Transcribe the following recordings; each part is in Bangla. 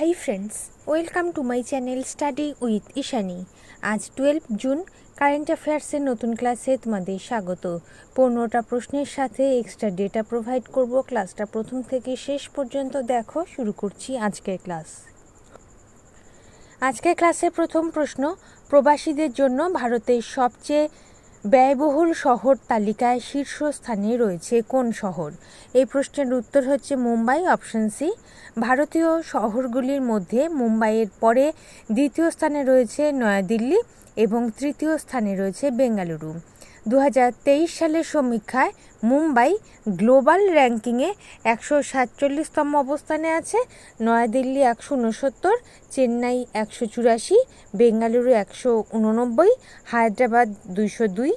high friends welcome to my channel study with Ishani আজ টুয়েলভ জুন কারেন্ট অ্যাফেয়ার্সের নতুন ক্লাসে তোমাদের স্বাগত পনেরোটা প্রশ্নের সাথে এক্সট্রা ডেটা প্রোভাইড করব ক্লাসটা প্রথম থেকে শেষ পর্যন্ত দেখো শুরু করছি আজকের ক্লাস আজকের ক্লাসের প্রথম প্রশ্ন প্রবাসীদের জন্য ভারতের সবচেয়ে ব্যয়বহুল শহর তালিকায় শীর্ষস্থানে রয়েছে কোন শহর এই প্রশ্নের উত্তর হচ্ছে মুম্বাই অপশন সি ভারতীয় শহরগুলির মধ্যে মুম্বাইয়ের পরে দ্বিতীয় স্থানে রয়েছে নয়াদিল্লি এবং তৃতীয় স্থানে রয়েছে বেঙ্গালুরু দু সালের সমীক্ষায় মুম্বাই গ্লোবাল র্যাঙ্কিংয়ে একশো সাতচল্লিশতম অবস্থানে আছে নয়াদিল্লি একশো উনসত্তর চেন্নাই একশো চুরাশি বেঙ্গালুরু একশো উননব্বই হায়দ্রাবাদ দুইশো দুই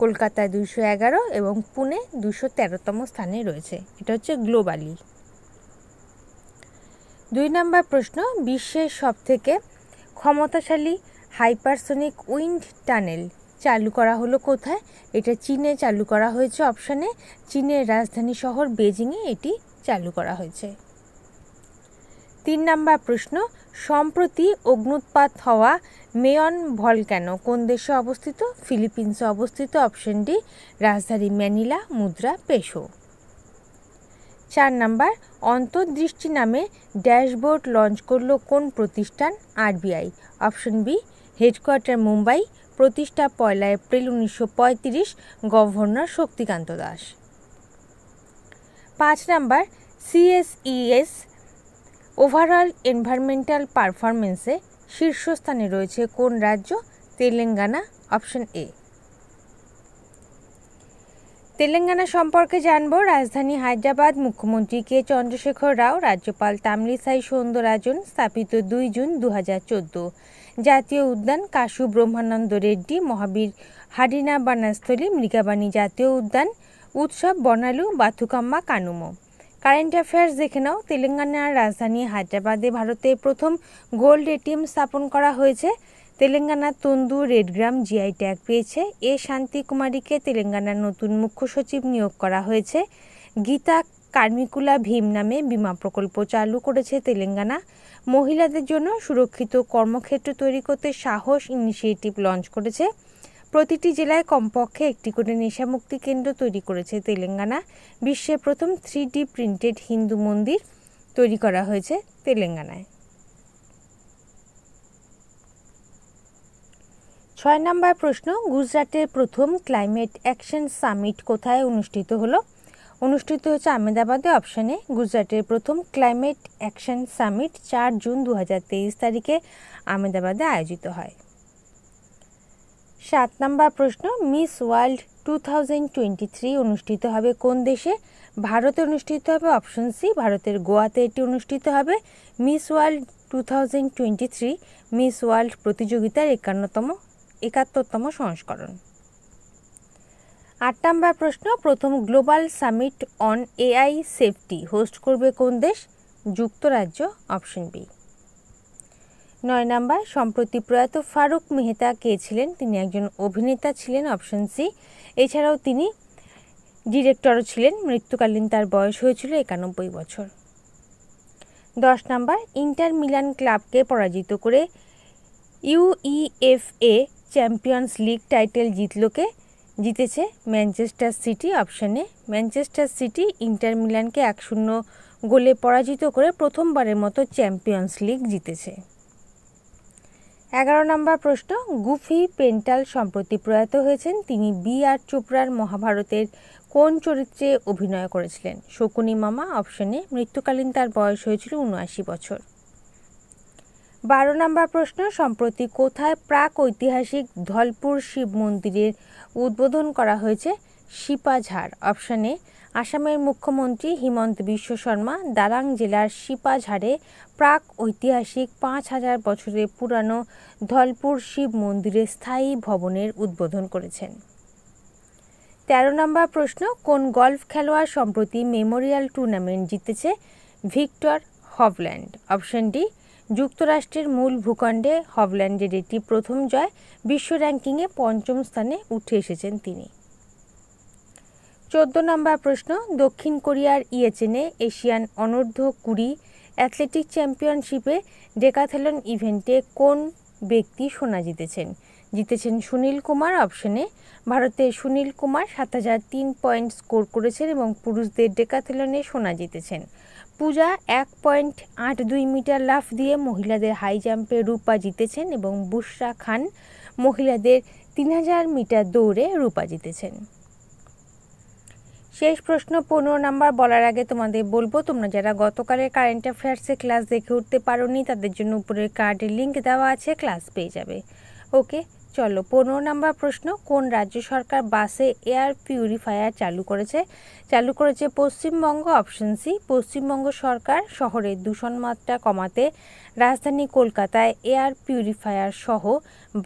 কলকাতায় দুইশো এগারো এবং পুনে দুশো তেরোতম স্থানে রয়েছে এটা হচ্ছে গ্লোবালি দুই নম্বর প্রশ্ন বিশ্বের সবথেকে ক্ষমতাশালী হাইপারসোনিক উইন্ড টানেল চালু করা হলো কোথায় এটা চীনে চালু করা হয়েছে অপশানে চীনের রাজধানী শহর বেজিংয়ে এটি চালু করা হয়েছে তিন নাম্বার প্রশ্ন সম্প্রতি অগ্নুৎপাত হওয়া মেয়ন ভল কেন কোন দেশে অবস্থিত ফিলিপিন্সে অবস্থিত অপশন ডি রাজধানী ম্যানিলা মুদ্রা পেশো চার নাম্বার অন্তর্দৃষ্টি নামে ড্যাশবোর্ড লঞ্চ করল কোন প্রতিষ্ঠান RBI option B headquarter Mumbai প্রতিষ্ঠা পয়লা এপ্রিল উনিশশো গভর্নর শক্তিকান্ত দাস পাঁচ নাম্বার সিএসইএস ওভারঅল এনভায়রনমেন্টাল পারফরমেন্সে শীর্ষস্থানে রয়েছে কোন রাজ্য তেলেঙ্গানা অপশন এ তেলেঙ্গানা সম্পর্কে জানব রাজধানী হায়দ্রাবাদ মুখ্যমন্ত্রী কে চন্দ্রশেখর রাও রাজ্যপাল তামলিসাই সৌন্দরাজন স্থাপিত দুই জুন দু জাতীয় উদ্যান কাশু ব্রহ্মানন্দ রেড্ডি মহাবীর হাডিনা বানাস্থলী মৃগাবাণী জাতীয় উদ্যান উৎসব বর্ণালু বাথুকাম্মা কানুমো কারেন্ট অ্যাফেয়ার্স দেখে নাও তেলেঙ্গানার রাজধানী হায়দ্রাবাদে ভারতে প্রথম গোল্ড এটিএম স্থাপন করা হয়েছে তেলেঙ্গানার তন্দু রেডগ্রাম জিআই ট্যাগ পেয়েছে এ শান্তি কুমারীকে তেলেঙ্গানার নতুন মুখ্য সচিব নিয়োগ করা হয়েছে গীতা কার্মিকুলা ভীম নামে বিমা প্রকল্প চালু করেছে তেলেঙ্গানা মহিলাদের জন্য সুরক্ষিত কর্মক্ষেত্র তৈরি করতে সাহস ইনিশিয়েটিভ লঞ্চ করেছে প্রতিটি জেলায় কমপক্ষে একটি করে নেশামুক্তি কেন্দ্র তৈরি করেছে তেলেঙ্গানা বিশ্বের প্রথম থ্রি ডি প্রিন্টেড হিন্দু মন্দির তৈরি করা হয়েছে তেলেঙ্গানায় ছয় নম্বর প্রশ্ন গুজরাটের প্রথম ক্লাইমেট অ্যাকশন সামিট কোথায় অনুষ্ঠিত হলো অনুষ্ঠিত হয়েছে আহমেদাবাদে অপশানে গুজরাটের প্রথম ক্লাইমেট অ্যাকশন সামিট চার জুন দু তারিখে আহমেদাবাদে আয়োজিত হয় সাত নম্বর প্রশ্ন মিস ওয়ার্ল্ড টু অনুষ্ঠিত হবে কোন দেশে ভারতে অনুষ্ঠিত হবে অপশন সি ভারতের গোয়াতে এটি অনুষ্ঠিত হবে Miss World to Miss World প্রতিযোগিতার একান্নতম একাত্তরতম সংস্করণ আট নম্বর প্রশ্ন প্রথম global summit on AI safety host করবে কোন দেশ যুক্তরাজ্য অপশন বি নয় নম্বর সম্প্রতি প্রয়াত ফারুক মেহতা কে ছিলেন তিনি একজন অভিনেতা ছিলেন অপশন সি এছাড়াও তিনি ডিরেক্টরও ছিলেন মৃত্যুকালীন তার বয়স হয়েছিল একানব্বই বছর দশ নম্বর ইন্টার মিলান ক্লাবকে পরাজিত করে ইউইএফএ চ্যাম্পিয়ন্স লিগ টাইটেল জিতলোকে কে জিতেছে ম্যানচেস্টার সিটি অপশানে ম্যানচেস্টার সিটি ইন্টার মিলানকে এক শূন্য গোলে পরাজিত করে প্রথমবারের মতো চ্যাম্পিয়ন্স লিগ জিতেছে এগারো নম্বর প্রশ্ন গুফি পেন্টাল সম্প্রতি প্রয়াত হয়েছেন তিনি বি আর চোপড়ার মহাভারতের কোন চরিত্রে অভিনয় করেছিলেন শকুনি মামা অপশানে মৃত্যুকালীন তার বয়স হয়েছিল উনআশি বছর বারো নম্বর প্রশ্ন সম্প্রতি কোথায় প্রাক ঐতিহাসিক ধলপুর শিব মন্দিরের উদ্বোধন করা হয়েছে শিপাঝাড় অপশানে আসামের মুখ্যমন্ত্রী হিমন্ত বিশ্ব শর্মা দারাং জেলার শিপাঝাড়ে প্রাক ঐতিহাসিক পাঁচ হাজার বছরের পুরানো ধলপুর শিব মন্দিরের স্থায়ী ভবনের উদ্বোধন করেছেন তেরো নম্বর প্রশ্ন কোন গল্ফ খেলোয়াড় সম্প্রতি মেমোরিয়াল টুর্নামেন্ট জিতেছে ভিক্টর হভল্যান্ড অপশন ডি যুক্তরাষ্ট্রের মূল ভূখণ্ডে হবল্যান্ডের এটি প্রথম জয় বিশ্ব র্যাঙ্কিংয়ে পঞ্চম স্থানে উঠে এসেছেন তিনি চোদ্দ নম্বর প্রশ্ন দক্ষিণ কোরিয়ার ইয়েচেনে এশিয়ান অনূর্ধ্ব কুড়ি অ্যাথলেটিক চ্যাম্পিয়নশিপে ডেকাথেলন ইভেন্টে কোন ব্যক্তি সোনা জিতেছেন জিতেছেন সুনীল কুমার অপশনে ভারতে সুনীল কুমার সাত হাজার তিন পয়েন্ট স্কোর করেছেন এবং পুরুষদের ডেকাথেলনে সোনা জিতেছেন পূজা এক পয়েন্ট আট দুই মিটার লাফ দিয়ে মহিলাদের হাই জাম্পে রূপা জিতেছেন এবং বুসরা খান মহিলাদের তিন হাজার মিটার দৌড়ে রূপা জিতেছেন শেষ প্রশ্ন পনেরো নাম্বার বলার আগে তোমাদের বলবো তোমরা যারা গতকালের কারেন্ট অ্যাফেয়ার্সে ক্লাস দেখে উঠতে পারোনি তাদের জন্য উপরের কার্ডের লিঙ্ক দেওয়া আছে ক্লাস পেয়ে যাবে ওকে চলো পনেরো নম্বর প্রশ্ন কোন রাজ্য সরকার বাসে এয়ার পিউরিফায়ার চালু করেছে চালু করেছে পশ্চিমবঙ্গ অপশন সি পশ্চিমবঙ্গ সরকার শহরে দূষণ মাত্রা কমাতে রাজধানী কলকাতায় এয়ার পিউরিফায়ার সহ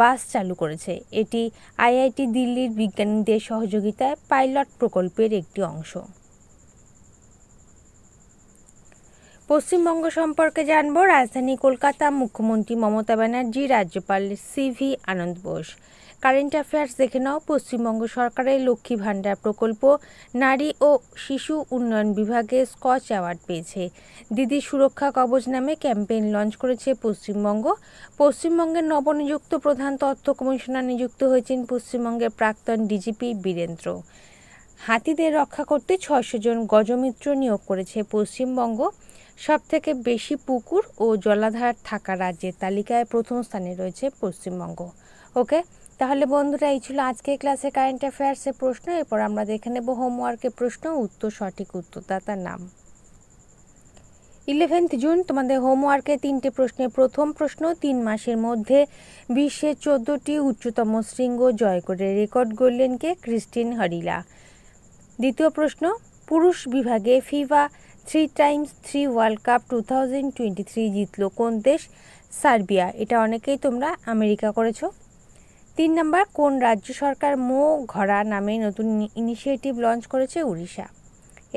বাস চালু করেছে এটি আইআইটি দিল্লির বিজ্ঞানীদের সহযোগিতায় পাইলট প্রকল্পের একটি অংশ পশ্চিমবঙ্গ সম্পর্কে জানব রাজধানী কলকাতা মুখ্যমন্ত্রী মমতা ব্যানার্জি রাজ্যপাল CV Ananda Bose current affairs দেখে নাও পশ্চিমবঙ্গ সরকারের লক্ষ্মী ভাণ্ডার প্রকল্প নারী ও শিশু উন্নয়ন বিভাগে স্কচ অ্যাওয়ার্ড পেয়েছে দিদি সুরক্ষা কবচ নামে ক্যাম্পেইন লঞ্চ করেছে পশ্চিমবঙ্গ পশ্চিমবঙ্গের নবনিযুক্ত প্রধান তথ্য কমিশনার নিযুক্ত হয়েছেন পশ্চিমবঙ্গের প্রাক্তন ডিজিপি বীরেন্দ্র হাতিদের রক্ষা করতে ছয়শো জন গজমিত্র নিয়োগ করেছে পশ্চিমবঙ্গ সবথেকে বেশি পুকুর ও জলাধার থাকা রাজ্যের তালিকায় প্রথম স্থানে রয়েছে পশ্চিমবঙ্গ ওকে তাহলে বন্ধুরা এই ছিল আজকে ক্লাসে কারেন্ট অ্যাফেয়ার্সের প্রশ্ন এরপর আমরা দেখে নেব হোমওয়ার্কের প্রশ্ন উত্তর সঠিক উত্তরদাতার নাম ইলেভেন্থ জুন তোমাদের হোমওয়ার্কে তিনটে প্রশ্নে প্রথম প্রশ্ন তিন মাসের মধ্যে বিশ্বের চোদ্দোটি উচ্চতম শৃঙ্গ জয় করে রেকর্ড গড়লেন কে ক্রিস্টিন হরিলা দ্বিতীয় প্রশ্ন পুরুষ বিভাগে FIBA three times three World Cup two thousand twenty three জিতলো কোন দেশ সার্বিয়া এটা অনেকেই তোমরা আমেরিকা করেছ তিন নম্বর কোন রাজ্য সরকার মো ঘরা নামে নতুন ইনিশিয়েটিভ লঞ্চ করেছে উড়িষ্যা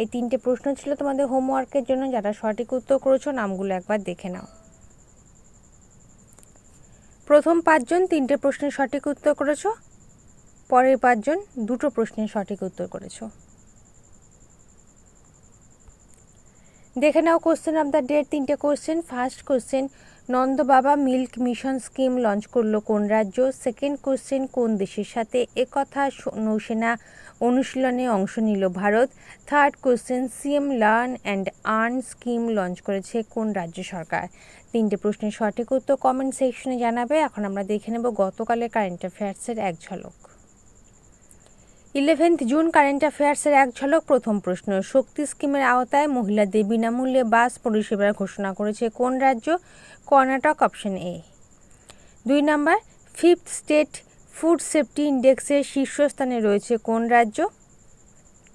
এই তিনটে প্রশ্ন ছিল তোমাদের হোমওয়ার্কের জন্য যারা সঠিক উত্তর করেছো নামগুলো একবার দেখে নাও প্রথম পাঁচজন তিনটে প্রশ্নের সঠিক উত্তর করেছো পরের পাঁচজন দুটো প্রশ্নের সঠিক উত্তর করেছো দেখে নাও কোশ্চেন অফ দ্য ডেট তিনটে question first question Nanda Baba milk mission scheme launch করলো কোন রাজ্য সেকেন্ড কোশ্চেন কোন দেশের সাথে একথা নৌসেনা অনুশীলনে অংশ নিল Bharat third question CM learn and earn scheme launch করেছে কোন রাজ্য সরকার তিনটে প্রশ্নের সঠিক উত্তর কমেন্ট সেকশনে জানাবে এখন আমরা দেখে নেব গতকালের কারেন্ট অ্যাফেয়ার্সের এক ঝলক ইলেভেন্থ জুন কারেন্ট অ্যাফেয়ার্সের এক ঝলক প্রথম প্রশ্ন শক্তি স্কিমের আওতায় মহিলাদের বিনামূল্যে বাস পরিষেবার ঘোষণা করেছে কোন রাজ্য কর্ণাটক অপশন এ দুই নম্বর ফিফথ স্টেট ফুড সেফটি ইন্ডেক্সের শীর্ষস্থানে রয়েছে কোন রাজ্য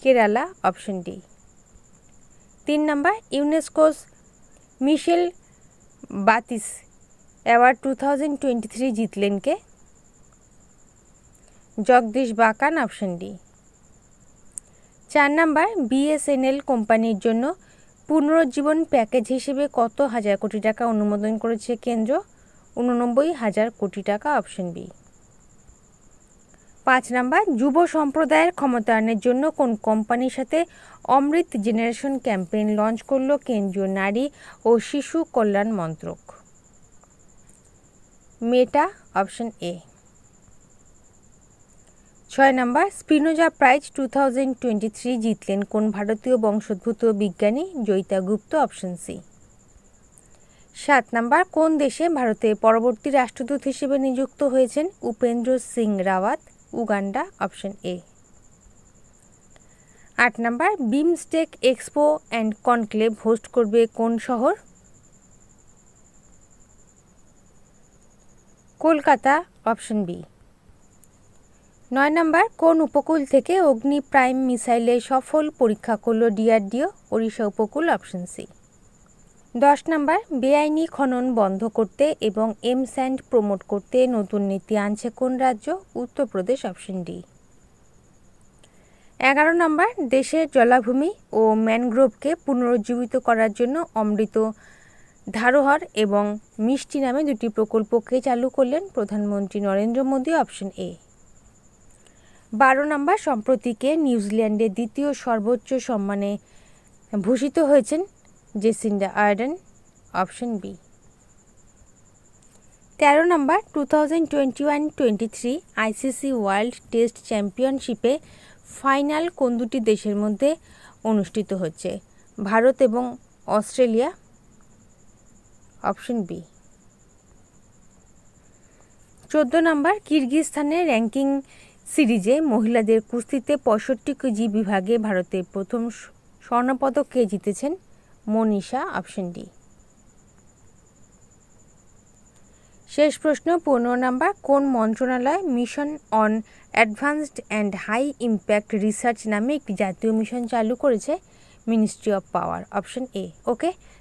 কেরালা অপশন ডি তিন number UNESCO's Michel Batisse award two thousand twenty three জিতলেন কে জগদীশ বাকান অপশন ডি চার নাম্বার বিএসএনএল কোম্পানির জন্য পুনরুজ্জীবন প্যাকেজ হিসেবে কত হাজার কোটি টাকা অনুমোদন করেছে কেন্দ্র উননব্বই হাজার কোটি টাকা অপশন বি পাঁচ নাম্বার যুব সম্প্রদায়ের ক্ষমতায়নের জন্য কোন কোম্পানির সাথে অমৃত জেনারেশন ক্যাম্পেইন লঞ্চ করল কেন্দ্রীয় নারী ও শিশু কল্যাণ মন্ত্রক মেটা অপশন এ ছয় number Spinoza prize two thousand twenty three জিতলেন কোন ভারতীয় বংশোদ্ভূত বিজ্ঞানী জয়িতা গুপ্ত অপশন সি সাত নম্বর কোন দেশে ভারতে পরবর্তী রাষ্ট্রদূত হিসেবে নিযুক্ত হয়েছেন Upendra Singh Rawat Uganda option A আট number BIMSTEC expo and conclave host করবে কোন শহর কলকাতা অপশন বি নয় নম্বর কোন উপকূল থেকে অগ্নি প্রাইম মিসাইলের সফল পরীক্ষা করল ডিআরডিও ওড়িশা উপকূল অপশন সি দশ নম্বর বেআইনি খনন বন্ধ করতে এবং এম স্যান্ড প্রমোট করতে নতুন নীতি আনছে কোন রাজ্য উত্তরপ্রদেশ অপশন ডি এগারো নম্বর দেশের জলাভূমি ও ম্যানগ্রোভকে পুনরুজ্জীবিত করার জন্য অমৃত ধারোহর এবং মিষ্টি নামে দুটি প্রকল্পকে চালু করলেন প্রধানমন্ত্রী নরেন্দ্র মোদী অপশন এ বারো নম্বর সম্প্রতিকে নিউজিল্যান্ডের দ্বিতীয় সর্বোচ্চ সম্মানে ভূষিত হয়েছেন জেসিন্ডা আয়ডেন অপশন বি তেরো number two thousand twenty one twenty three ICC World Test চ্যাম্পিয়নশিপে ফাইনাল কোন দুটি দেশের মধ্যে অনুষ্ঠিত হচ্ছে ভারত এবং অস্ট্রেলিয়া অপশন বি চোদ্দো নম্বর কিরগিজস্থানের র্যাঙ্কিং সিরিজে মহিলাদের কুস্তিতে পঁয়ষট্টি কেজি বিভাগে ভারতের প্রথম স্বর্ণপদককে জিতেছেন মনীষা অপশন ডি শেষ প্রশ্ন পনেরো নাম্বার কোন মন্ত্রণালয় mission on advanced and high impact research নামে একটি জাতীয় মিশন চালু করেছে ministry of power option A okay